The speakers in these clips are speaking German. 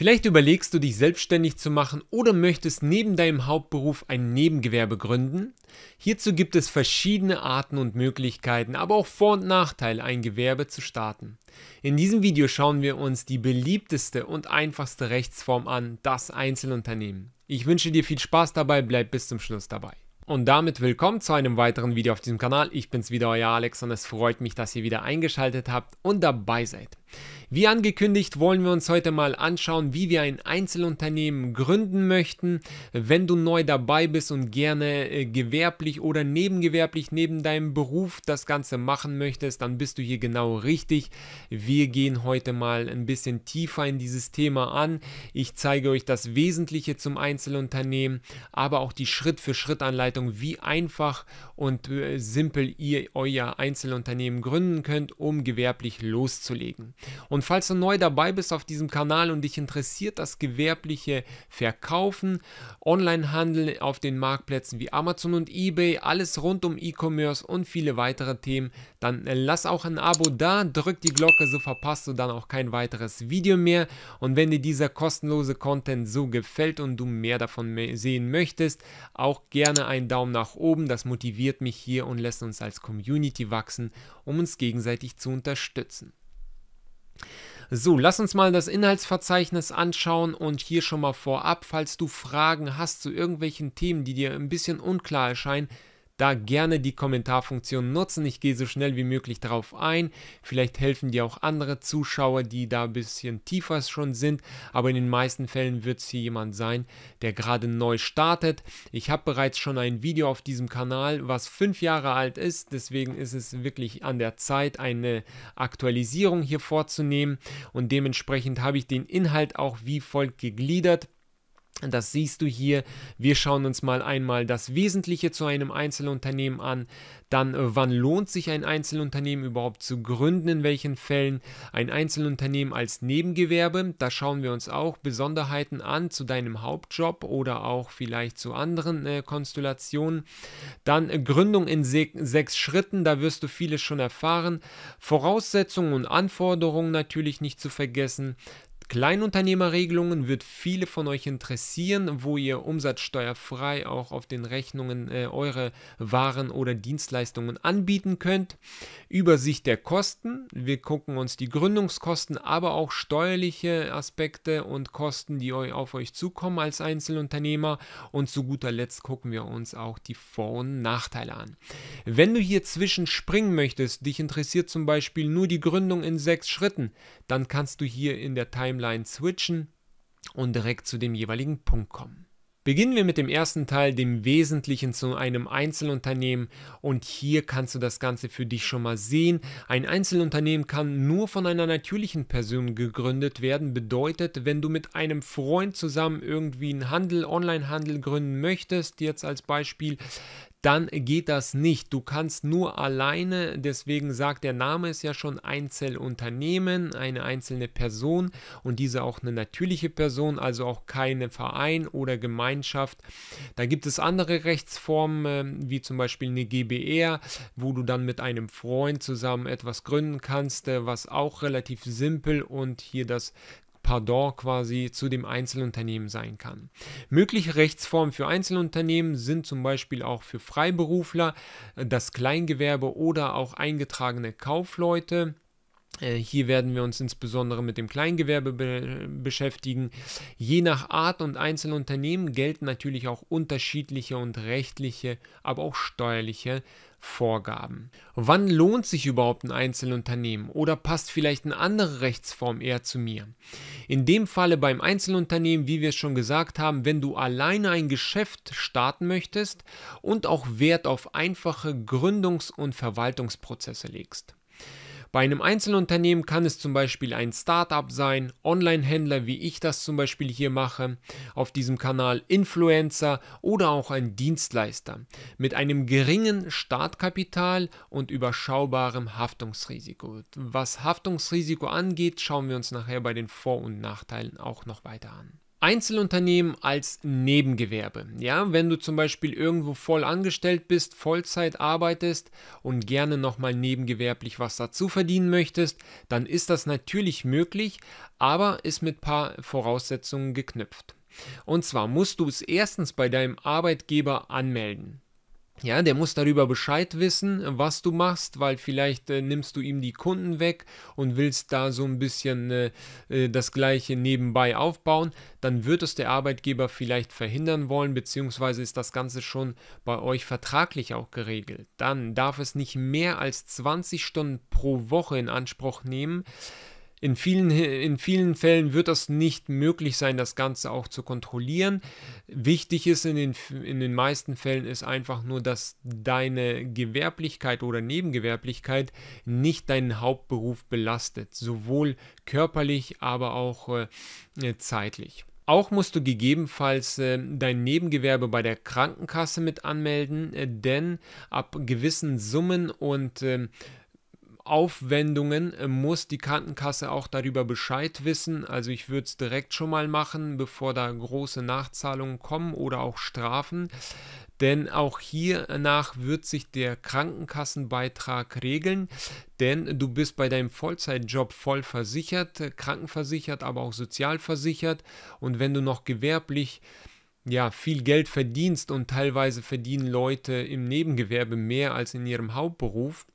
Vielleicht überlegst du dich selbstständig zu machen oder möchtest neben deinem Hauptberuf ein Nebengewerbe gründen. Hierzu gibt es verschiedene Arten und Möglichkeiten, aber auch Vor- und Nachteile, ein Gewerbe zu starten. In diesem Video schauen wir uns die beliebteste und einfachste Rechtsform an, das Einzelunternehmen. Ich wünsche dir viel Spaß dabei, bleib bis zum Schluss dabei. Und damit willkommen zu einem weiteren Video auf diesem Kanal. Ich bin's wieder, euer Alex und es freut mich, dass ihr wieder eingeschaltet habt und dabei seid. Wie angekündigt, wollen wir uns heute mal anschauen, wie wir ein Einzelunternehmen gründen möchten. Wenn du neu dabei bist und gerne äh, gewerblich oder nebengewerblich neben deinem Beruf das Ganze machen möchtest, dann bist du hier genau richtig. Wir gehen heute mal ein bisschen tiefer in dieses Thema an. Ich zeige euch das Wesentliche zum Einzelunternehmen, aber auch die Schritt-für-Schritt-Anleitung, wie einfach und äh, simpel ihr euer Einzelunternehmen gründen könnt, um gewerblich loszulegen. Und falls du neu dabei bist auf diesem Kanal und dich interessiert das gewerbliche Verkaufen, Onlinehandel auf den Marktplätzen wie Amazon und eBay, alles rund um E-Commerce und viele weitere Themen, dann lass auch ein Abo da, drück die Glocke, so verpasst du dann auch kein weiteres Video mehr. Und wenn dir dieser kostenlose Content so gefällt und du mehr davon sehen möchtest, auch gerne einen Daumen nach oben, das motiviert mich hier und lässt uns als Community wachsen, um uns gegenseitig zu unterstützen. So, lass uns mal das Inhaltsverzeichnis anschauen und hier schon mal vorab, falls du Fragen hast zu irgendwelchen Themen, die dir ein bisschen unklar erscheinen, da gerne die Kommentarfunktion nutzen. Ich gehe so schnell wie möglich darauf ein. Vielleicht helfen dir auch andere Zuschauer, die da ein bisschen tiefer schon sind. Aber in den meisten Fällen wird es hier jemand sein, der gerade neu startet. Ich habe bereits schon ein Video auf diesem Kanal, was fünf Jahre alt ist. Deswegen ist es wirklich an der Zeit, eine Aktualisierung hier vorzunehmen. Und dementsprechend habe ich den Inhalt auch wie folgt gegliedert. Das siehst du hier. Wir schauen uns mal einmal das Wesentliche zu einem Einzelunternehmen an. Dann, äh, wann lohnt sich ein Einzelunternehmen überhaupt zu gründen, in welchen Fällen ein Einzelunternehmen als Nebengewerbe. Da schauen wir uns auch Besonderheiten an zu deinem Hauptjob oder auch vielleicht zu anderen äh, Konstellationen. Dann äh, Gründung in se sechs Schritten, da wirst du vieles schon erfahren. Voraussetzungen und Anforderungen natürlich nicht zu vergessen. Kleinunternehmerregelungen wird viele von euch interessieren, wo ihr umsatzsteuerfrei auch auf den Rechnungen äh, eure Waren oder Dienstleistungen anbieten könnt. Übersicht der Kosten. Wir gucken uns die Gründungskosten, aber auch steuerliche Aspekte und Kosten, die eu auf euch zukommen als Einzelunternehmer. Und zu guter Letzt gucken wir uns auch die Vor- und Nachteile an. Wenn du hier zwischen springen möchtest, dich interessiert zum Beispiel nur die Gründung in sechs Schritten, dann kannst du hier in der Timeline switchen und direkt zu dem jeweiligen Punkt kommen. Beginnen wir mit dem ersten Teil, dem Wesentlichen zu einem Einzelunternehmen und hier kannst du das Ganze für dich schon mal sehen. Ein Einzelunternehmen kann nur von einer natürlichen Person gegründet werden, bedeutet, wenn du mit einem Freund zusammen irgendwie einen Handel, Onlinehandel gründen möchtest, jetzt als Beispiel, dann geht das nicht. Du kannst nur alleine, deswegen sagt der Name ist ja schon Einzelunternehmen, eine einzelne Person und diese auch eine natürliche Person, also auch keine Verein oder Gemeinschaft. Da gibt es andere Rechtsformen, ähm, wie zum Beispiel eine GBR, wo du dann mit einem Freund zusammen etwas gründen kannst, äh, was auch relativ simpel und hier das Pendant quasi zu dem Einzelunternehmen sein kann. Mögliche Rechtsformen für Einzelunternehmen sind zum Beispiel auch für Freiberufler, äh, das Kleingewerbe oder auch eingetragene Kaufleute. Äh, hier werden wir uns insbesondere mit dem Kleingewerbe be beschäftigen. Je nach Art und Einzelunternehmen gelten natürlich auch unterschiedliche und rechtliche, aber auch steuerliche Vorgaben. Wann lohnt sich überhaupt ein Einzelunternehmen oder passt vielleicht eine andere Rechtsform eher zu mir? In dem Falle beim Einzelunternehmen, wie wir es schon gesagt haben, wenn du alleine ein Geschäft starten möchtest und auch Wert auf einfache Gründungs- und Verwaltungsprozesse legst. Bei einem Einzelunternehmen kann es zum Beispiel ein Startup sein, Online-Händler, wie ich das zum Beispiel hier mache, auf diesem Kanal Influencer oder auch ein Dienstleister mit einem geringen Startkapital und überschaubarem Haftungsrisiko. Was Haftungsrisiko angeht, schauen wir uns nachher bei den Vor- und Nachteilen auch noch weiter an. Einzelunternehmen als Nebengewerbe. Ja, wenn du zum Beispiel irgendwo voll angestellt bist, Vollzeit arbeitest und gerne nochmal nebengewerblich was dazu verdienen möchtest, dann ist das natürlich möglich, aber ist mit paar Voraussetzungen geknüpft. Und zwar musst du es erstens bei deinem Arbeitgeber anmelden. Ja, der muss darüber Bescheid wissen, was du machst, weil vielleicht äh, nimmst du ihm die Kunden weg und willst da so ein bisschen äh, äh, das gleiche nebenbei aufbauen. Dann wird es der Arbeitgeber vielleicht verhindern wollen, beziehungsweise ist das Ganze schon bei euch vertraglich auch geregelt. Dann darf es nicht mehr als 20 Stunden pro Woche in Anspruch nehmen. In vielen, in vielen Fällen wird das nicht möglich sein, das Ganze auch zu kontrollieren. Wichtig ist in den, in den meisten Fällen ist einfach nur, dass deine Gewerblichkeit oder Nebengewerblichkeit nicht deinen Hauptberuf belastet, sowohl körperlich, aber auch äh, äh zeitlich. Auch musst du gegebenenfalls äh, dein Nebengewerbe bei der Krankenkasse mit anmelden, äh, denn ab gewissen Summen und ähm, Aufwendungen äh, muss die Krankenkasse auch darüber Bescheid wissen. Also ich würde es direkt schon mal machen, bevor da große Nachzahlungen kommen oder auch Strafen. Denn auch hiernach wird sich der Krankenkassenbeitrag regeln, denn du bist bei deinem Vollzeitjob voll versichert, krankenversichert, aber auch sozialversichert. Und wenn du noch gewerblich ja, viel Geld verdienst und teilweise verdienen Leute im Nebengewerbe mehr als in ihrem Hauptberuf,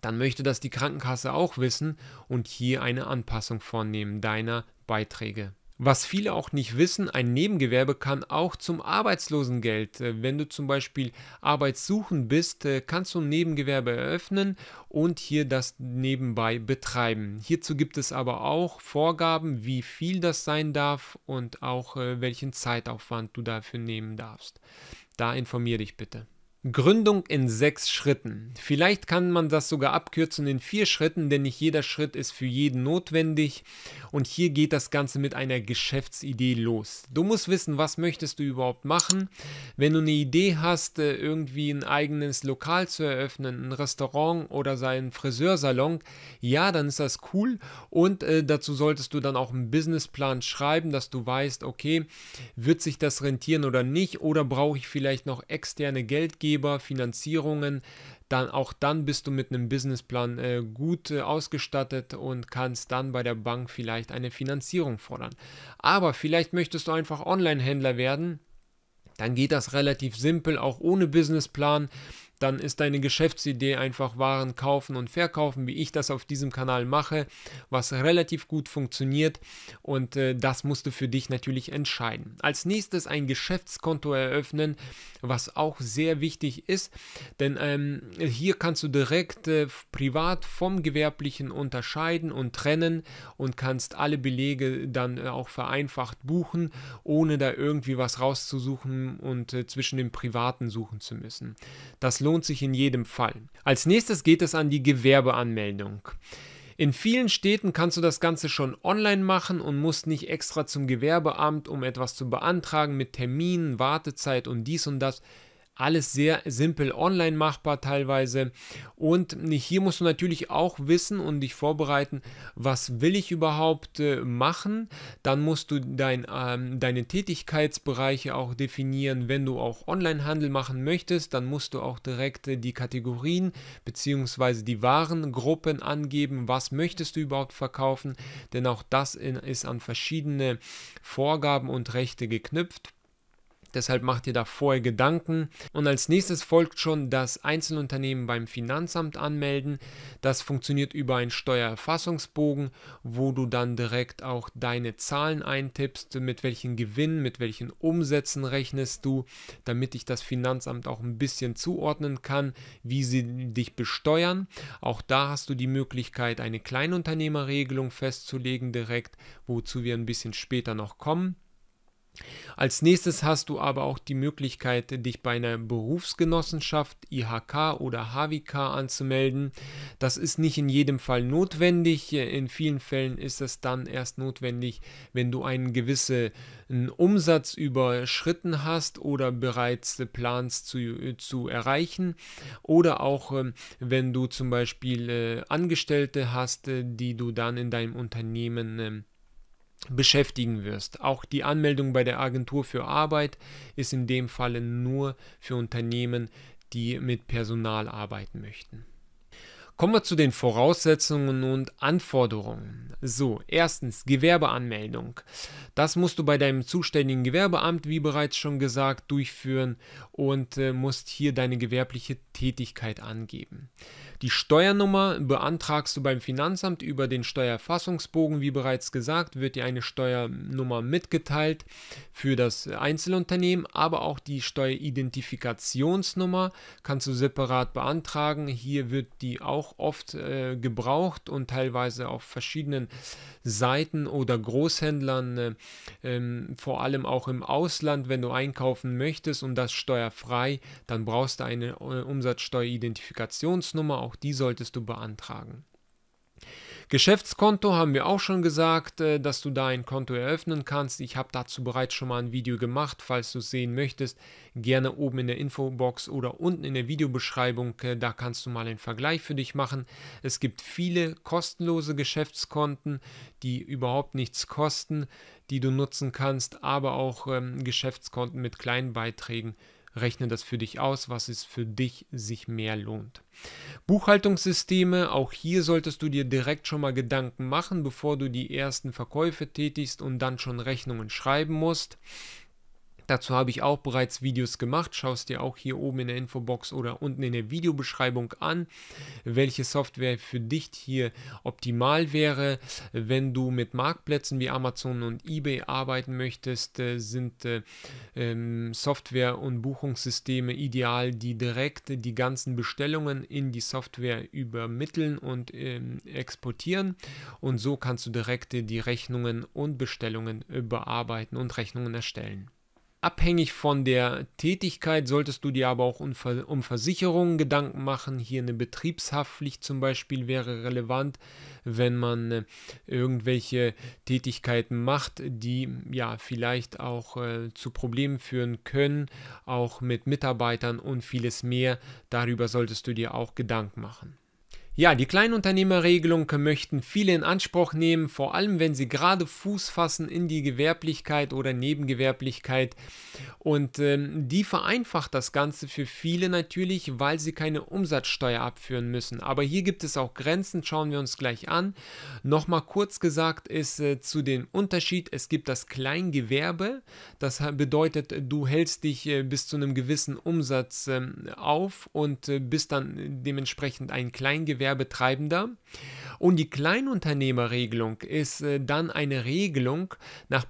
dann möchte das die Krankenkasse auch wissen und hier eine Anpassung vornehmen deiner Beiträge. Was viele auch nicht wissen, ein Nebengewerbe kann auch zum Arbeitslosengeld. Äh, wenn du zum Beispiel arbeitssuchend bist, äh, kannst du ein Nebengewerbe eröffnen und hier das nebenbei betreiben. Hierzu gibt es aber auch Vorgaben, wie viel das sein darf und auch äh, welchen Zeitaufwand du dafür nehmen darfst. Da informiere dich bitte. Gründung in sechs Schritten. Vielleicht kann man das sogar abkürzen in vier Schritten, denn nicht jeder Schritt ist für jeden notwendig. Und hier geht das Ganze mit einer Geschäftsidee los. Du musst wissen, was möchtest du überhaupt machen. Wenn du eine Idee hast, äh, irgendwie ein eigenes Lokal zu eröffnen, ein Restaurant oder seinen Friseursalon, ja, dann ist das cool. Und äh, dazu solltest du dann auch einen Businessplan schreiben, dass du weißt, okay, wird sich das rentieren oder nicht? Oder brauche ich vielleicht noch externe Geldgeber? Arbeitgeber, Finanzierungen. Dann auch dann bist du mit einem Businessplan äh, gut äh, ausgestattet und kannst dann bei der Bank vielleicht eine Finanzierung fordern. Aber vielleicht möchtest du einfach Online-Händler werden, dann geht das relativ simpel, auch ohne Businessplan dann ist deine Geschäftsidee einfach Waren kaufen und verkaufen, wie ich das auf diesem Kanal mache, was relativ gut funktioniert und äh, das musst du für dich natürlich entscheiden. Als nächstes ein Geschäftskonto eröffnen, was auch sehr wichtig ist, denn ähm, hier kannst du direkt äh, privat vom gewerblichen unterscheiden und trennen und kannst alle Belege dann äh, auch vereinfacht buchen, ohne da irgendwie was rauszusuchen und äh, zwischen dem privaten suchen zu müssen. Das lohnt sich in jedem Fall. Als nächstes geht es an die Gewerbeanmeldung. In vielen Städten kannst du das Ganze schon online machen und musst nicht extra zum Gewerbeamt, um etwas zu beantragen mit Terminen, Wartezeit und dies und das. Alles sehr simpel online machbar teilweise. Und hier musst du natürlich auch wissen und dich vorbereiten, was will ich überhaupt äh, machen. Dann musst du dein, ähm, deine Tätigkeitsbereiche auch definieren. Wenn du auch Onlinehandel machen möchtest, dann musst du auch direkt äh, die Kategorien bzw. die Warengruppen angeben. Was möchtest du überhaupt verkaufen? Denn auch das in, ist an verschiedene Vorgaben und Rechte geknüpft. Deshalb macht ihr da vorher Gedanken. Und als nächstes folgt schon das Einzelunternehmen beim Finanzamt anmelden. Das funktioniert über einen Steuererfassungsbogen, wo du dann direkt auch deine Zahlen eintippst, mit welchen Gewinnen, mit welchen Umsätzen rechnest du, damit ich das Finanzamt auch ein bisschen zuordnen kann, wie sie dich besteuern. Auch da hast du die Möglichkeit, eine Kleinunternehmerregelung festzulegen direkt, wozu wir ein bisschen später noch kommen. Als nächstes hast du aber auch die Möglichkeit, dich bei einer Berufsgenossenschaft, IHK oder HWK anzumelden. Das ist nicht in jedem Fall notwendig. In vielen Fällen ist es dann erst notwendig, wenn du einen gewissen Umsatz überschritten hast oder bereits planst zu, zu erreichen. Oder auch, ähm, wenn du zum Beispiel äh, Angestellte hast, äh, die du dann in deinem Unternehmen ähm, beschäftigen wirst. Auch die Anmeldung bei der Agentur für Arbeit ist in dem Falle nur für Unternehmen, die mit Personal arbeiten möchten. Kommen wir zu den Voraussetzungen und Anforderungen. So, erstens Gewerbeanmeldung. Das musst du bei deinem zuständigen Gewerbeamt, wie bereits schon gesagt, durchführen und äh, musst hier deine gewerbliche Tätigkeit angeben. Die Steuernummer beantragst du beim Finanzamt über den Steuererfassungsbogen. Wie bereits gesagt, wird dir eine Steuernummer mitgeteilt für das Einzelunternehmen, aber auch die Steueridentifikationsnummer kannst du separat beantragen. Hier wird die auch oft äh, gebraucht und teilweise auf verschiedenen Seiten oder Großhändlern, äh, ähm, vor allem auch im Ausland, wenn du einkaufen möchtest und das steuerfrei, dann brauchst du eine äh, Umsatzsteueridentifikationsnummer auch die solltest du beantragen. Geschäftskonto haben wir auch schon gesagt, äh, dass du da ein Konto eröffnen kannst. Ich habe dazu bereits schon mal ein Video gemacht. Falls du es sehen möchtest, gerne oben in der Infobox oder unten in der Videobeschreibung. Äh, da kannst du mal einen Vergleich für dich machen. Es gibt viele kostenlose Geschäftskonten, die überhaupt nichts kosten, die du nutzen kannst, aber auch ähm, Geschäftskonten mit kleinen Beiträgen, Rechne das für dich aus, was es für dich sich mehr lohnt. Buchhaltungssysteme, auch hier solltest du dir direkt schon mal Gedanken machen, bevor du die ersten Verkäufe tätigst und dann schon Rechnungen schreiben musst. Dazu habe ich auch bereits Videos gemacht. Schau es dir auch hier oben in der Infobox oder unten in der Videobeschreibung an, welche Software für dich hier optimal wäre. Wenn du mit Marktplätzen wie Amazon und eBay arbeiten möchtest, äh, sind äh, ähm, Software und Buchungssysteme ideal, die direkt die ganzen Bestellungen in die Software übermitteln und ähm, exportieren. Und so kannst du direkt äh, die Rechnungen und Bestellungen bearbeiten und Rechnungen erstellen. Abhängig von der Tätigkeit solltest du dir aber auch um Versicherungen Gedanken machen. Hier eine Betriebshaftpflicht zum Beispiel wäre relevant, wenn man äh, irgendwelche Tätigkeiten macht, die ja vielleicht auch äh, zu Problemen führen können, auch mit Mitarbeitern und vieles mehr. Darüber solltest du dir auch Gedanken machen. Ja, die Kleinunternehmerregelung möchten viele in Anspruch nehmen, vor allem wenn sie gerade Fuß fassen in die Gewerblichkeit oder Nebengewerblichkeit. Und ähm, die vereinfacht das Ganze für viele natürlich, weil sie keine Umsatzsteuer abführen müssen. Aber hier gibt es auch Grenzen, schauen wir uns gleich an. Nochmal kurz gesagt ist äh, zu dem Unterschied, es gibt das Kleingewerbe, das bedeutet, du hältst dich äh, bis zu einem gewissen Umsatz äh, auf und äh, bist dann äh, dementsprechend ein Kleingewerbe Gewerbetreibender. Und die Kleinunternehmerregelung ist äh, dann eine Regelung nach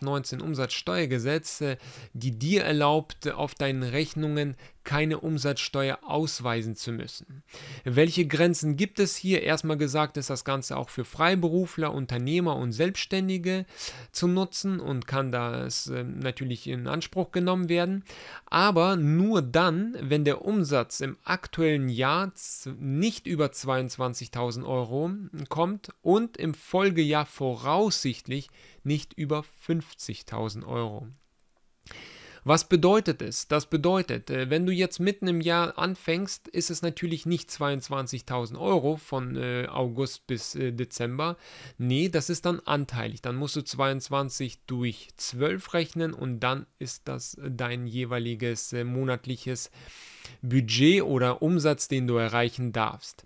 19 Umsatzsteuergesetz, äh, die dir erlaubt, auf deinen Rechnungen keine Umsatzsteuer ausweisen zu müssen. Welche Grenzen gibt es hier? Erstmal gesagt ist das Ganze auch für Freiberufler, Unternehmer und Selbstständige zu nutzen und kann das äh, natürlich in Anspruch genommen werden. Aber nur dann, wenn der Umsatz im aktuellen Jahr nicht über 22.000 Euro kommt und im Folgejahr voraussichtlich nicht über 50.000 Euro. Was bedeutet es? Das bedeutet, äh, wenn du jetzt mitten im Jahr anfängst, ist es natürlich nicht 22.000 Euro von äh, August bis äh, Dezember. Nee, das ist dann anteilig. Dann musst du 22 durch 12 rechnen und dann ist das dein jeweiliges monatliches äh, Budget oder Umsatz, den du erreichen darfst.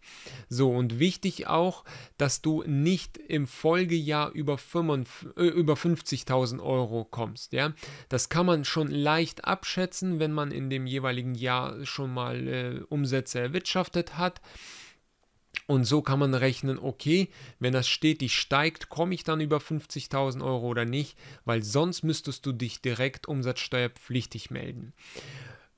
So, und wichtig auch, dass du nicht im Folgejahr über, äh, über 50.000 Euro kommst. Ja? Das kann man schon leicht abschätzen, wenn man in dem jeweiligen Jahr schon mal äh, Umsätze erwirtschaftet hat. Und so kann man rechnen, okay, wenn das stetig steigt, komme ich dann über 50.000 Euro oder nicht, weil sonst müsstest du dich direkt umsatzsteuerpflichtig melden.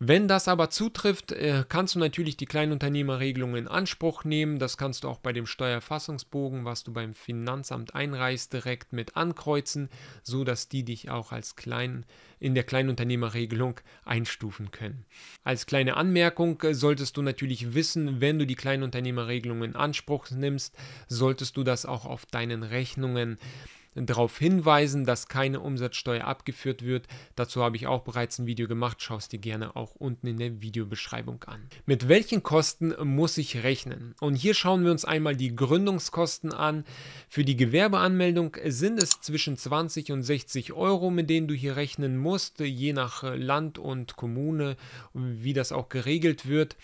Wenn das aber zutrifft, äh, kannst du natürlich die Kleinunternehmerregelung in Anspruch nehmen. Das kannst du auch bei dem Steuerfassungsbogen, was du beim Finanzamt einreichst, direkt mit ankreuzen, so dass die dich auch als klein in der Kleinunternehmerregelung einstufen können. Als kleine Anmerkung äh, solltest du natürlich wissen, wenn du die Kleinunternehmerregelung in Anspruch nimmst, solltest du das auch auf deinen Rechnungen äh, darauf hinweisen, dass keine Umsatzsteuer abgeführt wird. Dazu habe ich auch bereits ein Video gemacht, schau es dir gerne auch unten in der Videobeschreibung an. Mit welchen Kosten muss ich rechnen? Und hier schauen wir uns einmal die Gründungskosten an. Für die Gewerbeanmeldung sind es zwischen 20 und 60 Euro, mit denen du hier rechnen musst, je nach Land und Kommune, wie das auch geregelt wird,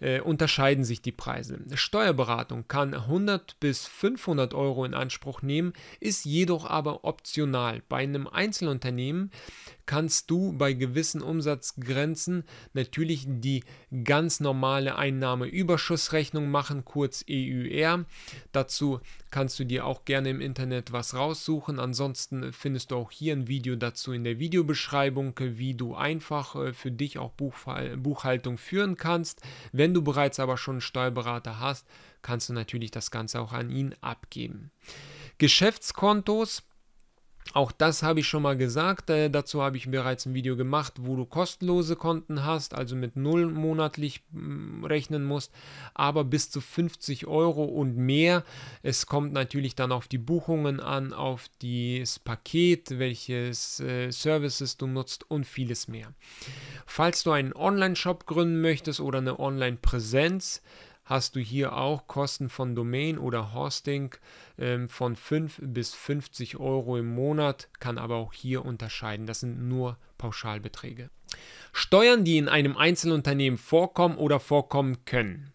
äh, unterscheiden sich die Preise. Steuerberatung kann 100 bis 500 Euro in Anspruch nehmen, ist jedoch jedoch aber optional. Bei einem Einzelunternehmen kannst du bei gewissen Umsatzgrenzen natürlich die ganz normale Einnahmeüberschussrechnung machen, kurz EUR. Dazu kannst du dir auch gerne im Internet was raussuchen. Ansonsten findest du auch hier ein Video dazu in der Videobeschreibung, wie du einfach äh, für dich auch Buchhaltung führen kannst. Wenn du bereits aber schon einen Steuerberater hast, kannst du natürlich das Ganze auch an ihn abgeben. Geschäftskontos, auch das habe ich schon mal gesagt. Äh, dazu habe ich bereits ein Video gemacht, wo du kostenlose Konten hast, also mit null monatlich hm, rechnen musst, aber bis zu 50 Euro und mehr. Es kommt natürlich dann auf die Buchungen an, auf das Paket, welches äh, Services du nutzt und vieles mehr. Falls du einen Online-Shop gründen möchtest oder eine Online-Präsenz, hast du hier auch Kosten von Domain oder Hosting ähm, von 5 bis 50 Euro im Monat, kann aber auch hier unterscheiden. Das sind nur Pauschalbeträge. Steuern, die in einem Einzelunternehmen vorkommen oder vorkommen können.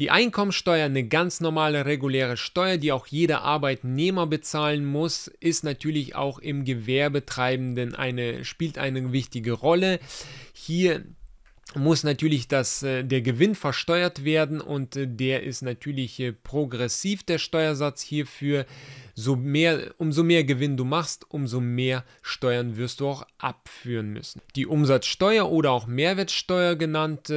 Die Einkommensteuer, eine ganz normale reguläre Steuer, die auch jeder Arbeitnehmer bezahlen muss, ist natürlich auch im Gewerbetreibenden eine, spielt eine wichtige Rolle. Hier muss natürlich das, äh, der Gewinn versteuert werden und äh, der ist natürlich äh, progressiv der Steuersatz hierfür. So mehr, umso mehr Gewinn du machst, umso mehr Steuern wirst du auch abführen müssen. Die Umsatzsteuer oder auch Mehrwertsteuer genannt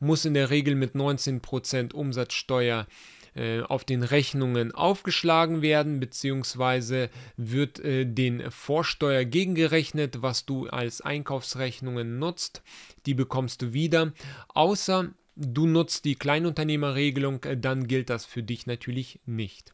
muss in der Regel mit 19% Umsatzsteuer äh, äh, auf den Rechnungen aufgeschlagen werden, beziehungsweise wird äh, den Vorsteuer gegengerechnet, was du als Einkaufsrechnungen nutzt. Die bekommst du wieder, außer du nutzt die Kleinunternehmerregelung, äh, dann gilt das für dich natürlich nicht.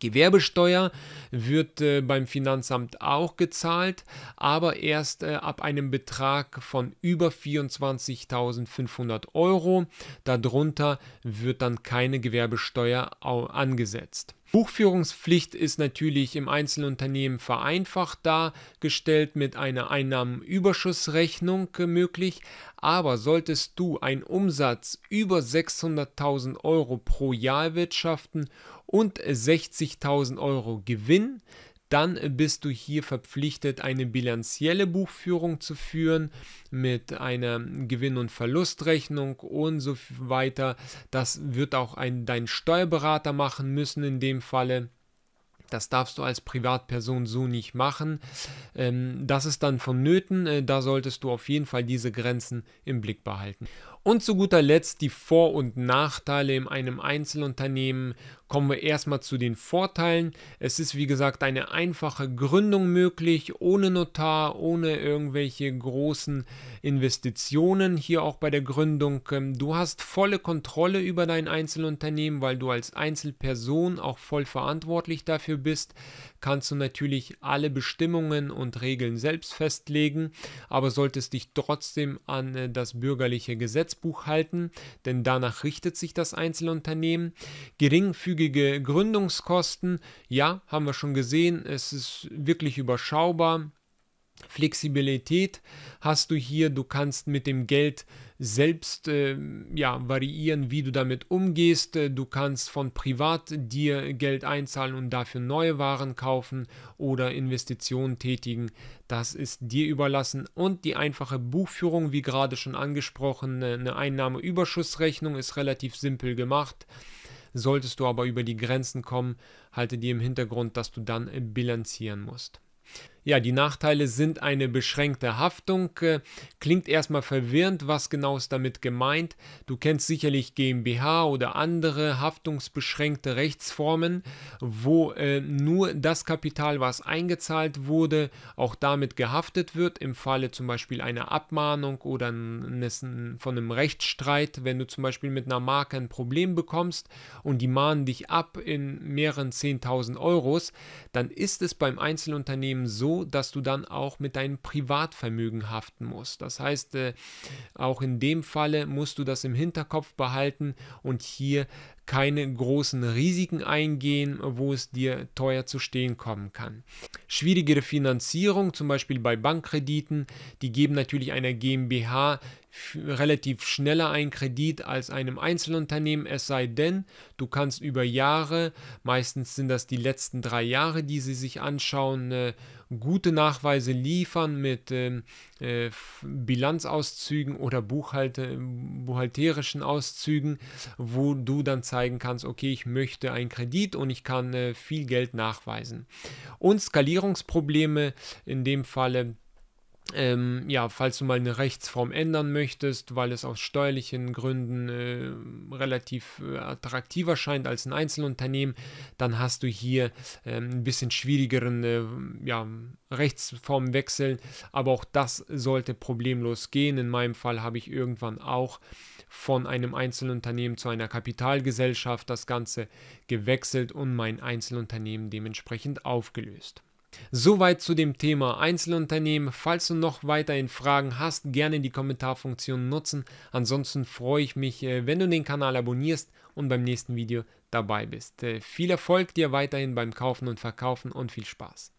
Gewerbesteuer wird äh, beim Finanzamt auch gezahlt, aber erst äh, ab einem Betrag von über 24.500 Euro. Darunter wird dann keine Gewerbesteuer angesetzt. Buchführungspflicht ist natürlich im Einzelunternehmen vereinfacht dargestellt mit einer Einnahmenüberschussrechnung möglich, aber solltest du einen Umsatz über 600.000 Euro pro Jahr wirtschaften und 60.000 Euro Gewinn, dann bist du hier verpflichtet, eine bilanzielle Buchführung zu führen mit einer Gewinn- und Verlustrechnung und so weiter. Das wird auch ein, dein Steuerberater machen müssen in dem Falle. Das darfst du als Privatperson so nicht machen. Ähm, das ist dann vonnöten. Äh, da solltest du auf jeden Fall diese Grenzen im Blick behalten. Und zu guter Letzt die Vor- und Nachteile in einem Einzelunternehmen kommen wir erstmal zu den Vorteilen. Es ist wie gesagt eine einfache Gründung möglich, ohne Notar, ohne irgendwelche großen Investitionen hier auch bei der Gründung. Ähm, du hast volle Kontrolle über dein Einzelunternehmen, weil du als Einzelperson auch voll verantwortlich dafür bist kannst du natürlich alle Bestimmungen und Regeln selbst festlegen, aber solltest dich trotzdem an äh, das bürgerliche Gesetzbuch halten, denn danach richtet sich das Einzelunternehmen. Geringfügige Gründungskosten, ja, haben wir schon gesehen, es ist wirklich überschaubar. Flexibilität hast du hier, du kannst mit dem Geld selbst äh, ja, variieren, wie du damit umgehst. Äh, du kannst von privat dir Geld einzahlen und dafür neue Waren kaufen oder Investitionen tätigen. Das ist dir überlassen. Und die einfache Buchführung, wie gerade schon angesprochen, äh, eine Einnahmeüberschussrechnung ist relativ simpel gemacht. Solltest du aber über die Grenzen kommen, halte dir im Hintergrund, dass du dann bilanzieren musst. Ja, die Nachteile sind eine beschränkte Haftung. Äh, klingt erstmal verwirrend, was genau ist damit gemeint. Du kennst sicherlich GmbH oder andere haftungsbeschränkte Rechtsformen, wo äh, nur das Kapital, was eingezahlt wurde, auch damit gehaftet wird. Im Falle zum Beispiel einer Abmahnung oder von einem Rechtsstreit, wenn du zum Beispiel mit einer Marke ein Problem bekommst und die mahnen dich ab in mehreren 10.000 Euros, dann ist es beim Einzelunternehmen so, dass du dann auch mit deinem Privatvermögen haften musst. Das heißt, äh, auch in dem Falle musst du das im Hinterkopf behalten und hier keine großen Risiken eingehen, wo es dir teuer zu stehen kommen kann. Schwierigere Finanzierung, zum Beispiel bei Bankkrediten, die geben natürlich einer GmbH relativ schneller einen Kredit als einem Einzelunternehmen, es sei denn, du kannst über Jahre, meistens sind das die letzten drei Jahre, die sie sich anschauen, äh, gute Nachweise liefern mit ähm, äh, Bilanzauszügen oder Buchhalte, buchhalterischen Auszügen, wo du dann zeigen kannst, okay, ich möchte einen Kredit und ich kann äh, viel Geld nachweisen. Und Skalierungsprobleme in dem Falle ähm, ja, falls du mal eine Rechtsform ändern möchtest, weil es aus steuerlichen Gründen äh, relativ äh, attraktiver scheint als ein Einzelunternehmen, dann hast du hier äh, ein bisschen schwierigeren äh, ja, Rechtsformwechsel. Aber auch das sollte problemlos gehen. In meinem Fall habe ich irgendwann auch von einem Einzelunternehmen zu einer Kapitalgesellschaft das Ganze gewechselt und mein Einzelunternehmen dementsprechend aufgelöst. Soweit zu dem Thema Einzelunternehmen. Falls du noch weiterhin Fragen hast, gerne die Kommentarfunktion nutzen. Ansonsten freue ich mich, äh, wenn du den Kanal abonnierst und beim nächsten Video dabei bist. Äh, viel Erfolg dir weiterhin beim Kaufen und Verkaufen und viel Spaß.